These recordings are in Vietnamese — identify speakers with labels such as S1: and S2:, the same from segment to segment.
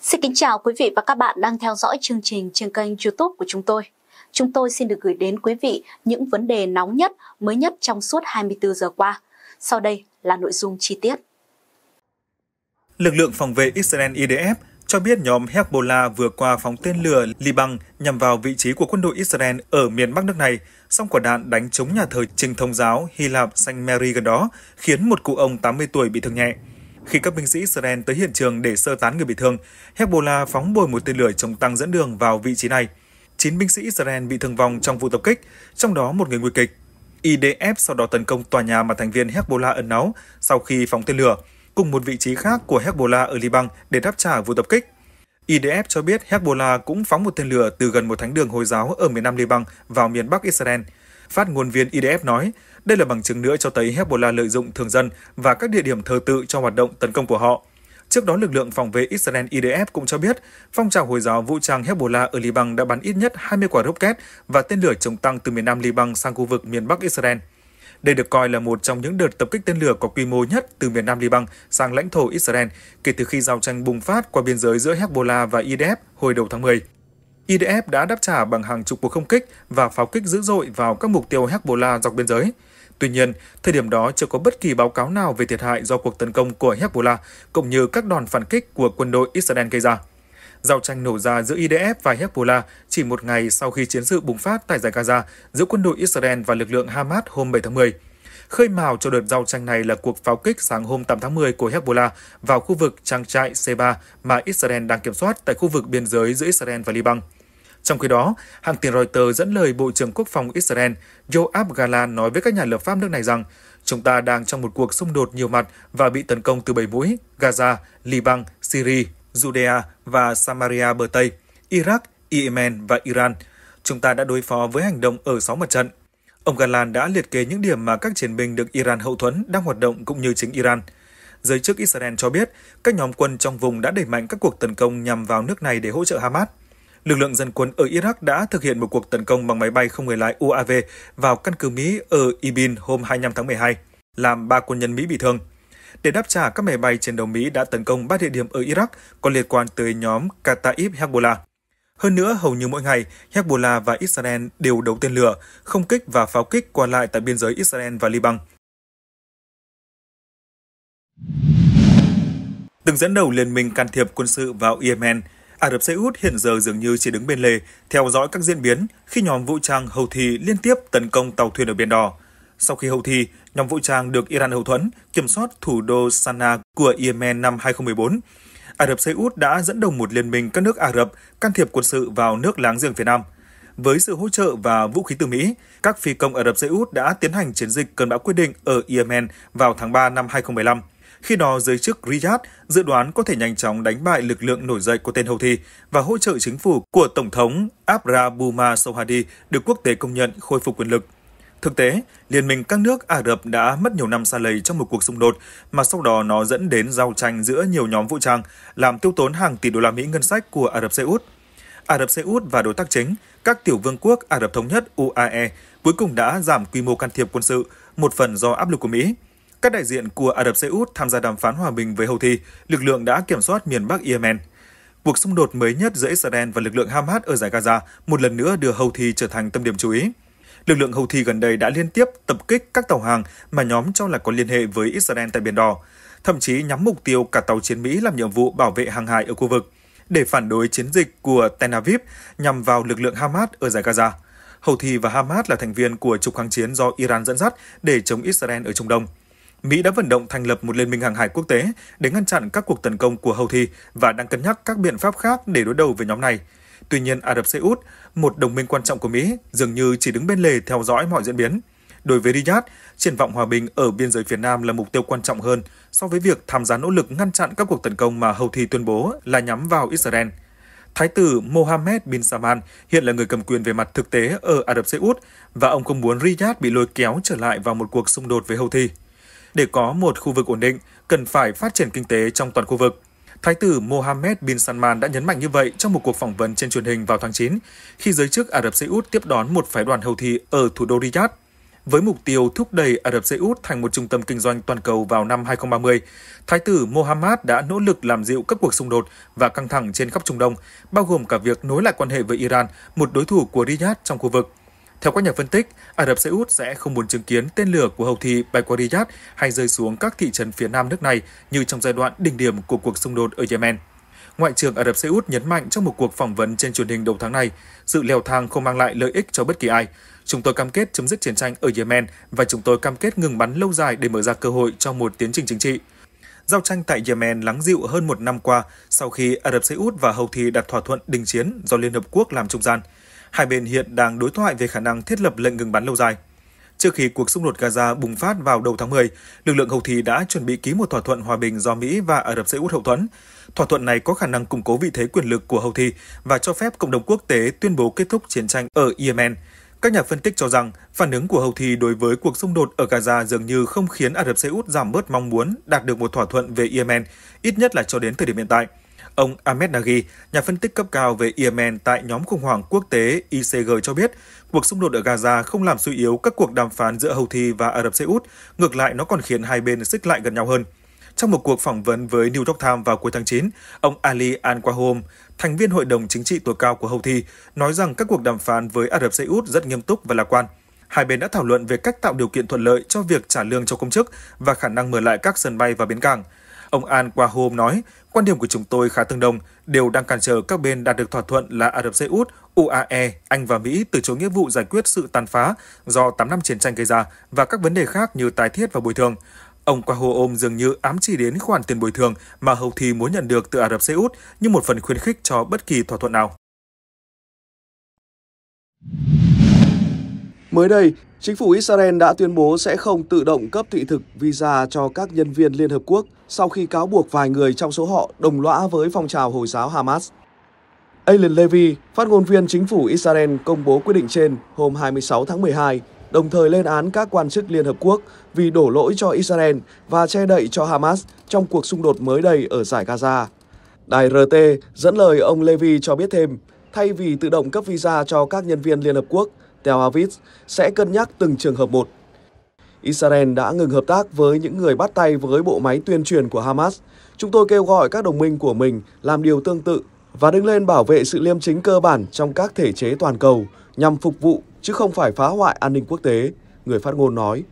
S1: Xin kính chào quý vị và các bạn đang theo dõi chương trình trên kênh YouTube của chúng tôi. Chúng tôi xin được gửi đến quý vị những vấn đề nóng nhất, mới nhất trong suốt 24 giờ qua. Sau đây là nội dung chi tiết.
S2: Lực lượng phòng vệ Israel IDF cho biết nhóm Hezbollah vừa qua phóng tên lửa Liban nhằm vào vị trí của quân đội Israel ở miền Bắc nước này, song quả đạn đánh trúng nhà thờ Trinh Thông giáo Hy Lạp Saint Mary gần đó, khiến một cụ ông 80 tuổi bị thương nhẹ. Khi các binh sĩ Israel tới hiện trường để sơ tán người bị thương, Hezbollah phóng bồi một tên lửa chống tăng dẫn đường vào vị trí này. 9 binh sĩ Israel bị thương vong trong vụ tập kích, trong đó một người nguy kịch. IDF sau đó tấn công tòa nhà mà thành viên Hezbollah ẩn náu sau khi phóng tên lửa, cùng một vị trí khác của Hezbollah ở Liban để đáp trả vụ tập kích. IDF cho biết Hezbollah cũng phóng một tên lửa từ gần một thánh đường Hồi giáo ở miền Nam Liban vào miền Bắc Israel. Phát ngôn viên IDF nói, đây là bằng chứng nữa cho thấy Hezbollah lợi dụng thường dân và các địa điểm thờ tự cho hoạt động tấn công của họ. Trước đó, lực lượng phòng vệ Israel IDF cũng cho biết, phong trào Hồi giáo vũ trang Hezbollah ở Liban đã bắn ít nhất 20 quả rocket và tên lửa chống tăng từ miền Nam Liban sang khu vực miền Bắc Israel. Đây được coi là một trong những đợt tập kích tên lửa có quy mô nhất từ miền Nam Liban sang lãnh thổ Israel kể từ khi giao tranh bùng phát qua biên giới giữa Hezbollah và IDF hồi đầu tháng 10. IDF đã đáp trả bằng hàng chục cuộc không kích và pháo kích dữ dội vào các mục tiêu Hezbollah dọc biên giới. Tuy nhiên, thời điểm đó chưa có bất kỳ báo cáo nào về thiệt hại do cuộc tấn công của Hezbollah cũng như các đòn phản kích của quân đội Israel gây ra. Giao tranh nổ ra giữa IDF và Hezbollah chỉ một ngày sau khi chiến sự bùng phát tại giải Gaza giữa quân đội Israel và lực lượng Hamas hôm 7 tháng 10. Khơi mào cho đợt giao tranh này là cuộc pháo kích sáng hôm 8 tháng 10 của Hezbollah vào khu vực trang trại C3 mà Israel đang kiểm soát tại khu vực biên giới giữa Israel và Liban. Trong khi đó, hãng tin Reuters dẫn lời Bộ trưởng Quốc phòng Israel Yoav Galan nói với các nhà lập pháp nước này rằng chúng ta đang trong một cuộc xung đột nhiều mặt và bị tấn công từ bảy mũi, Gaza, Liban, Syria, Judea và Samaria bờ Tây, Iraq, Yemen và Iran. Chúng ta đã đối phó với hành động ở 6 mặt trận. Ông Galan đã liệt kê những điểm mà các chiến binh được Iran hậu thuẫn đang hoạt động cũng như chính Iran. Giới chức Israel cho biết, các nhóm quân trong vùng đã đẩy mạnh các cuộc tấn công nhằm vào nước này để hỗ trợ Hamas lực lượng dân quân ở Iraq đã thực hiện một cuộc tấn công bằng máy bay không người lái UAV vào căn cứ Mỹ ở Ibin hôm 25 tháng 12, làm 3 quân nhân Mỹ bị thương. Để đáp trả, các máy bay chiến đấu Mỹ đã tấn công 3 địa điểm ở Iraq có liên quan tới nhóm Kataib Hezbollah. Hơn nữa, hầu như mỗi ngày, Hezbollah và Israel đều đấu tên lửa, không kích và pháo kích qua lại tại biên giới Israel và Liban. Từng dẫn đầu liên minh can thiệp quân sự vào Yemen, Ả Rập Xê Út hiện giờ dường như chỉ đứng bên lề, theo dõi các diễn biến khi nhóm vũ trang Houthi liên tiếp tấn công tàu thuyền ở Biển Đỏ. Sau khi Houthi, nhóm vũ trang được Iran hậu thuẫn, kiểm soát thủ đô Sana của Yemen năm 2014. Ả Rập Xê Út đã dẫn đầu một liên minh các nước Ả Rập can thiệp quân sự vào nước láng giềng Việt Nam. Với sự hỗ trợ và vũ khí từ Mỹ, các phi công Ả Rập Xê Út đã tiến hành chiến dịch cơn bão quyết định ở Yemen vào tháng 3 năm 2015. Khi đó, giới chức Riyadh dự đoán có thể nhanh chóng đánh bại lực lượng nổi dậy của tên thi và hỗ trợ chính phủ của Tổng thống Abdrabuma Sohadi được quốc tế công nhận khôi phục quyền lực. Thực tế, Liên minh các nước Ả Rập đã mất nhiều năm xa lầy trong một cuộc xung đột mà sau đó nó dẫn đến giao tranh giữa nhiều nhóm vũ trang, làm tiêu tốn hàng tỷ đô la Mỹ ngân sách của Ả Rập Xê Út. Ả Rập Xê Út và đối tác chính, các tiểu vương quốc Ả Rập Thống Nhất UAE cuối cùng đã giảm quy mô can thiệp quân sự, một phần do áp lực của Mỹ – các đại diện của Ả Rập Xê Út tham gia đàm phán hòa bình với Houthi, lực lượng đã kiểm soát miền Bắc Yemen. Cuộc xung đột mới nhất giữa Israel và lực lượng Hamas ở giải Gaza một lần nữa đưa Houthi trở thành tâm điểm chú ý. Lực lượng Houthi gần đây đã liên tiếp tập kích các tàu hàng mà nhóm cho là có liên hệ với Israel tại Biển Đỏ, thậm chí nhắm mục tiêu cả tàu chiến Mỹ làm nhiệm vụ bảo vệ hàng hải ở khu vực để phản đối chiến dịch của Tel Aviv nhằm vào lực lượng Hamas ở giải Gaza. Houthi và Hamas là thành viên của trục kháng chiến do Iran dẫn dắt để chống Israel ở Trung Đông – Mỹ đã vận động thành lập một liên minh hàng hải quốc tế để ngăn chặn các cuộc tấn công của Houthi và đang cân nhắc các biện pháp khác để đối đầu với nhóm này. Tuy nhiên, Ả Rập Xê Út, một đồng minh quan trọng của Mỹ, dường như chỉ đứng bên lề theo dõi mọi diễn biến. Đối với Riyadh, triển vọng hòa bình ở biên giới phía Nam là mục tiêu quan trọng hơn so với việc tham gia nỗ lực ngăn chặn các cuộc tấn công mà Houthi tuyên bố là nhắm vào Israel. Thái tử Mohammed bin Salman hiện là người cầm quyền về mặt thực tế ở Ả Rập Xê Út và ông không muốn Riyadh bị lôi kéo trở lại vào một cuộc xung đột với Houthi. Để có một khu vực ổn định, cần phải phát triển kinh tế trong toàn khu vực. Thái tử Mohammed bin Salman đã nhấn mạnh như vậy trong một cuộc phỏng vấn trên truyền hình vào tháng 9, khi giới chức Ả Rập Xê Út tiếp đón một phái đoàn hầu thị ở thủ đô Riyadh. Với mục tiêu thúc đẩy Ả Rập Xê Út thành một trung tâm kinh doanh toàn cầu vào năm 2030, Thái tử Mohammed đã nỗ lực làm dịu các cuộc xung đột và căng thẳng trên khắp Trung Đông, bao gồm cả việc nối lại quan hệ với Iran, một đối thủ của Riyadh trong khu vực. Theo các nhà phân tích, Ả Rập Xê Út sẽ không muốn chứng kiến tên lửa của Houthi thị bay qua Riyadh hay rơi xuống các thị trấn phía nam nước này như trong giai đoạn đỉnh điểm của cuộc xung đột ở Yemen. Ngoại trưởng Ả Rập Xê Út nhấn mạnh trong một cuộc phỏng vấn trên truyền hình đầu tháng này, sự leo thang không mang lại lợi ích cho bất kỳ ai. Chúng tôi cam kết chấm dứt chiến tranh ở Yemen và chúng tôi cam kết ngừng bắn lâu dài để mở ra cơ hội cho một tiến trình chính trị. Giao tranh tại Yemen lắng dịu hơn một năm qua sau khi Ả Rập Xê Út và Houthi đạt thỏa thuận đình chiến do Liên Hợp Quốc làm trung gian – hai bên hiện đang đối thoại về khả năng thiết lập lệnh ngừng bắn lâu dài. Trước khi cuộc xung đột Gaza bùng phát vào đầu tháng 10, lực lượng Houthi đã chuẩn bị ký một thỏa thuận hòa bình do Mỹ và Ả Rập Xê Út hậu thuẫn. Thỏa thuận này có khả năng củng cố vị thế quyền lực của Houthi và cho phép cộng đồng quốc tế tuyên bố kết thúc chiến tranh ở Yemen. Các nhà phân tích cho rằng phản ứng của Houthi đối với cuộc xung đột ở Gaza dường như không khiến Ả Rập Xê Út giảm bớt mong muốn đạt được một thỏa thuận về Yemen, ít nhất là cho đến thời điểm hiện tại – Ông Ahmed Nagi, nhà phân tích cấp cao về Yemen tại nhóm khủng hoảng quốc tế ICG cho biết, cuộc xung đột ở Gaza không làm suy yếu các cuộc đàm phán giữa Houthi và Ả Rập Xê Út, ngược lại nó còn khiến hai bên xích lại gần nhau hơn. Trong một cuộc phỏng vấn với New York Times vào cuối tháng 9, ông Ali Al-Qahom, thành viên hội đồng chính trị tối cao của Houthi, nói rằng các cuộc đàm phán với Ả Rập Xê Út rất nghiêm túc và lạc quan. Hai bên đã thảo luận về cách tạo điều kiện thuận lợi cho việc trả lương cho công chức và khả năng mở lại các sân bay và bến cảng. Ông Al Quahom nói, Quan điểm của chúng tôi khá tương đồng, đều đang cản trở các bên đạt được thỏa thuận là Ả Rập Xê Út, UAE, Anh và Mỹ từ chối nghĩa vụ giải quyết sự tàn phá do 8 năm chiến tranh gây ra và các vấn đề khác như tái thiết và bồi thường. Ông Quaho Om dường như ám chỉ đến khoản tiền bồi thường mà hầu Houthi muốn nhận được từ Ả Rập Xê Út như một phần khuyến khích cho bất kỳ thỏa thuận nào.
S1: Mới đây, chính phủ Israel đã tuyên bố sẽ không tự động cấp thị thực visa cho các nhân viên Liên Hợp Quốc sau khi cáo buộc vài người trong số họ đồng lõa với phong trào Hồi giáo Hamas. Alan Levy, phát ngôn viên chính phủ Israel công bố quyết định trên hôm 26 tháng 12, đồng thời lên án các quan chức Liên Hợp Quốc vì đổ lỗi cho Israel và che đậy cho Hamas trong cuộc xung đột mới đây ở giải Gaza. Đài RT dẫn lời ông Levy cho biết thêm, thay vì tự động cấp visa cho các nhân viên Liên Hợp Quốc, Tel Aviv sẽ cân nhắc từng trường hợp một. Israel đã ngừng hợp tác với những người bắt tay với bộ máy tuyên truyền của Hamas. Chúng tôi kêu gọi các đồng minh của mình làm điều tương tự và đứng lên bảo vệ sự liêm chính cơ bản trong các thể chế toàn cầu nhằm phục vụ chứ không phải phá hoại an ninh quốc tế, người phát ngôn nói.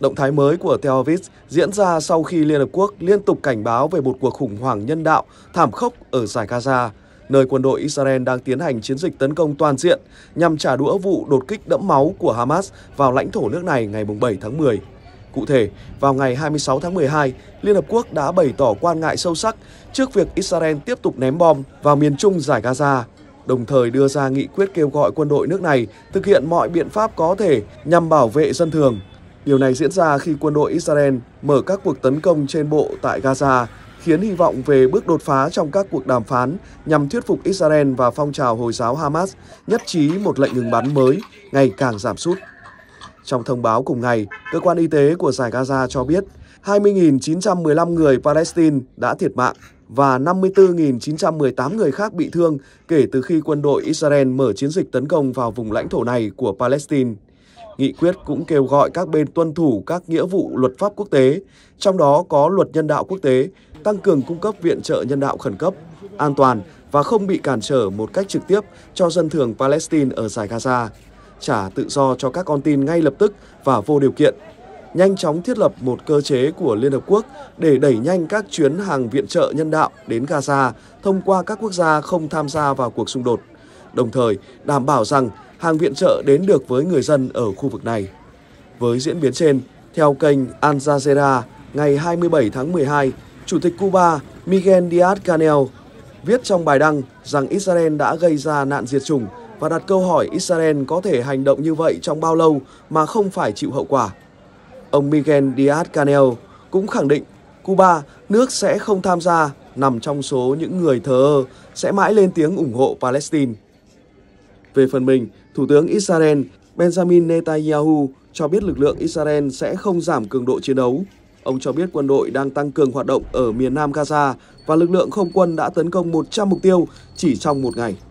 S1: Động thái mới của Tel Aviv diễn ra sau khi Liên Hợp Quốc liên tục cảnh báo về một cuộc khủng hoảng nhân đạo thảm khốc ở giải Gaza, nơi quân đội Israel đang tiến hành chiến dịch tấn công toàn diện nhằm trả đũa vụ đột kích đẫm máu của Hamas vào lãnh thổ nước này ngày 7 tháng 10. Cụ thể, vào ngày 26 tháng 12, Liên Hợp Quốc đã bày tỏ quan ngại sâu sắc trước việc Israel tiếp tục ném bom vào miền trung giải Gaza, đồng thời đưa ra nghị quyết kêu gọi quân đội nước này thực hiện mọi biện pháp có thể nhằm bảo vệ dân thường. Điều này diễn ra khi quân đội Israel mở các cuộc tấn công trên bộ tại Gaza khiến hy vọng về bước đột phá trong các cuộc đàm phán nhằm thuyết phục Israel và phong trào Hồi giáo Hamas nhất trí một lệnh ngừng bắn mới ngày càng giảm sút. Trong thông báo cùng ngày, cơ quan y tế của giải Gaza cho biết 20.915 người Palestine đã thiệt mạng và 54.918 người khác bị thương kể từ khi quân đội Israel mở chiến dịch tấn công vào vùng lãnh thổ này của Palestine. Nghị quyết cũng kêu gọi các bên tuân thủ các nghĩa vụ luật pháp quốc tế, trong đó có luật nhân đạo quốc tế tăng cường cung cấp viện trợ nhân đạo khẩn cấp, an toàn và không bị cản trở một cách trực tiếp cho dân thường Palestine ở giải Gaza, trả tự do cho các con tin ngay lập tức và vô điều kiện, nhanh chóng thiết lập một cơ chế của Liên Hợp Quốc để đẩy nhanh các chuyến hàng viện trợ nhân đạo đến Gaza thông qua các quốc gia không tham gia vào cuộc xung đột, đồng thời đảm bảo rằng hàng viện trợ đến được với người dân ở khu vực này. Với diễn biến trên, theo kênh Al Jazeera, ngày 27 tháng 12, Chủ tịch Cuba Miguel Díaz-Canel viết trong bài đăng rằng Israel đã gây ra nạn diệt chủng và đặt câu hỏi Israel có thể hành động như vậy trong bao lâu mà không phải chịu hậu quả. Ông Miguel Díaz-Canel cũng khẳng định Cuba, nước sẽ không tham gia, nằm trong số những người thờ ơ, sẽ mãi lên tiếng ủng hộ Palestine. Về phần mình, Thủ tướng Israel Benjamin Netanyahu cho biết lực lượng Israel sẽ không giảm cường độ chiến đấu Ông cho biết quân đội đang tăng cường hoạt động ở miền nam Gaza và lực lượng không quân đã tấn công 100 mục tiêu chỉ trong một ngày.